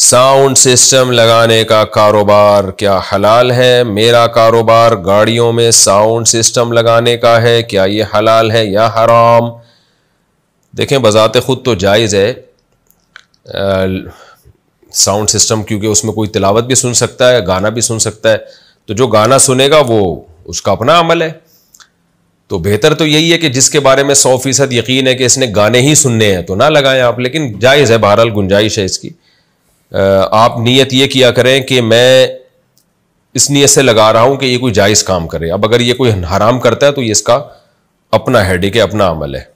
sound system लगाने का कारोबार क्या हलाल है मेरा कारोबार गाड़ियों में साउंड सिस्टम लगाने का है क्या ये हलाल है या हराम देखें बजात ख़ुद तो जायज़ है साउंड सिस्टम क्योंकि उसमें कोई तिलावत भी सुन सकता है गाना भी सुन सकता है तो जो गाना सुनेगा वो उसका अपना अमल है तो बेहतर तो यही है कि जिसके बारे में सौ फीसद यकीन है कि इसने गाने ही सुनने हैं तो ना लगाएं आप लेकिन जायज़ है बहरहाल गुंजाइश है इसकी आप नीयत ये किया करें कि मैं इस नीयत से लगा रहा हूं कि ये कोई जायज़ काम करे अब अगर ये कोई हराम करता है तो ये इसका अपना हेडिक है अपना अमल है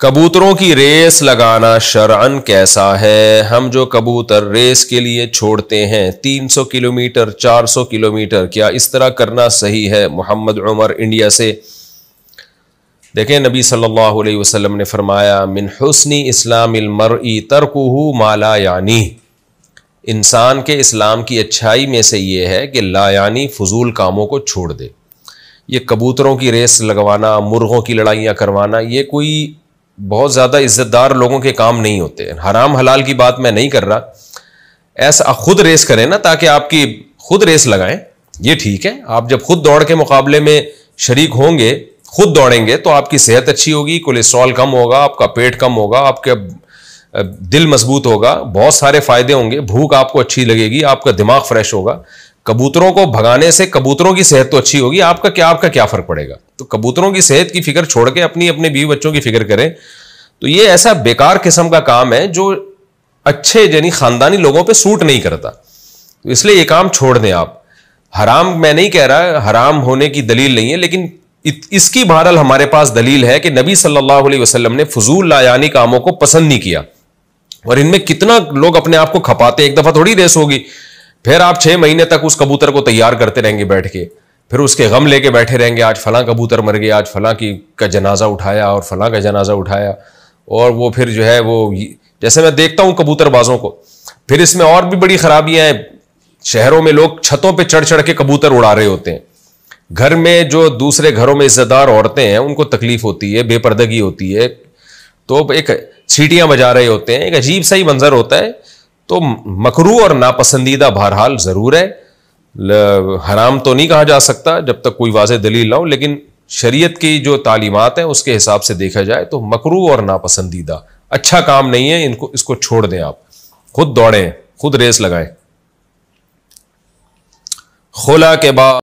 कबूतरों की रेस लगाना शरअन कैसा है हम जो कबूतर रेस के लिए छोड़ते हैं 300 किलोमीटर 400 किलोमीटर क्या इस तरह करना सही है मोहम्मद उमर इंडिया से देखें नबी सल्लल्लाहु अलैहि वसल्लम ने फरमाया मिन हुस्नी इस्लाम मरई तरकू माला यानी इंसान के इस्लाम की अच्छाई में से ये है कि लायानी फजूल कामों को छोड़ दे ये कबूतरों की रेस लगवाना मुर्गों की लड़ाइयाँ करवाना ये कोई बहुत ज़्यादा इज़्ज़तदार लोगों के काम नहीं होते हराम हलाल की बात मैं नहीं कर रहा ऐसा खुद रेस करें ना ताकि आपकी खुद रेस लगाएं ये ठीक है आप जब खुद दौड़ के मुकाबले में शरीक होंगे खुद दौड़ेंगे तो आपकी सेहत अच्छी होगी कोलेस्ट्रॉल कम होगा आपका पेट कम होगा आपके दिल मजबूत होगा बहुत सारे फायदे होंगे भूख आपको अच्छी लगेगी आपका दिमाग फ्रेश होगा कबूतरों को भगाने से कबूतरों की सेहत तो अच्छी होगी आपका क्या आपका क्या फर्क पड़ेगा तो कबूतरों की सेहत की फिक्र छोड़ के अपनी अपने बीवी बच्चों की फिक्र करें तो ये ऐसा बेकार किस्म का काम है जो अच्छे यानी खानदानी लोगों पर सूट नहीं करता तो इसलिए ये काम छोड़ दें आप हराम मैं नहीं कह रहा हराम होने की दलील नहीं है लेकिन इसकी बहरहाल हमारे पास दलील है कि नबी सल्लल्लाहु अलैहि वसल्लम ने फजूल लायानी कामों को पसंद नहीं किया और इनमें कितना लोग अपने आप को खपाते एक दफा थोड़ी रेस होगी फिर आप छह महीने तक उस कबूतर को तैयार करते रहेंगे बैठ के फिर उसके गम लेके बैठे रहेंगे आज फलां कबूतर मर गया आज फलां की का जनाजा उठाया और फलां का जनाजा उठाया और वो फिर जो है वो जैसे मैं देखता हूं कबूतरबाजों को फिर इसमें और भी बड़ी खराबियां हैं शहरों में लोग छतों पर चढ़ चढ़ के कबूतर उड़ा रहे होते हैं घर में जो दूसरे घरों में इज्जतदार औरतें हैं उनको तकलीफ होती है बेपर्दगी होती है तो एक सीटियां बजा रहे होते हैं एक अजीब सा ही मंजर होता है तो मकरू और नापसंदीदा बहरहाल ज़रूर है हराम तो नहीं कहा जा सकता जब तक कोई वाज दलील ना हो लेकिन शरीयत की जो तालीमत हैं उसके हिसाब से देखा जाए तो मकरू और नापसंदीदा अच्छा काम नहीं है इनको इसको छोड़ दें आप खुद दौड़ें खुद रेस लगाएं खुला के बाद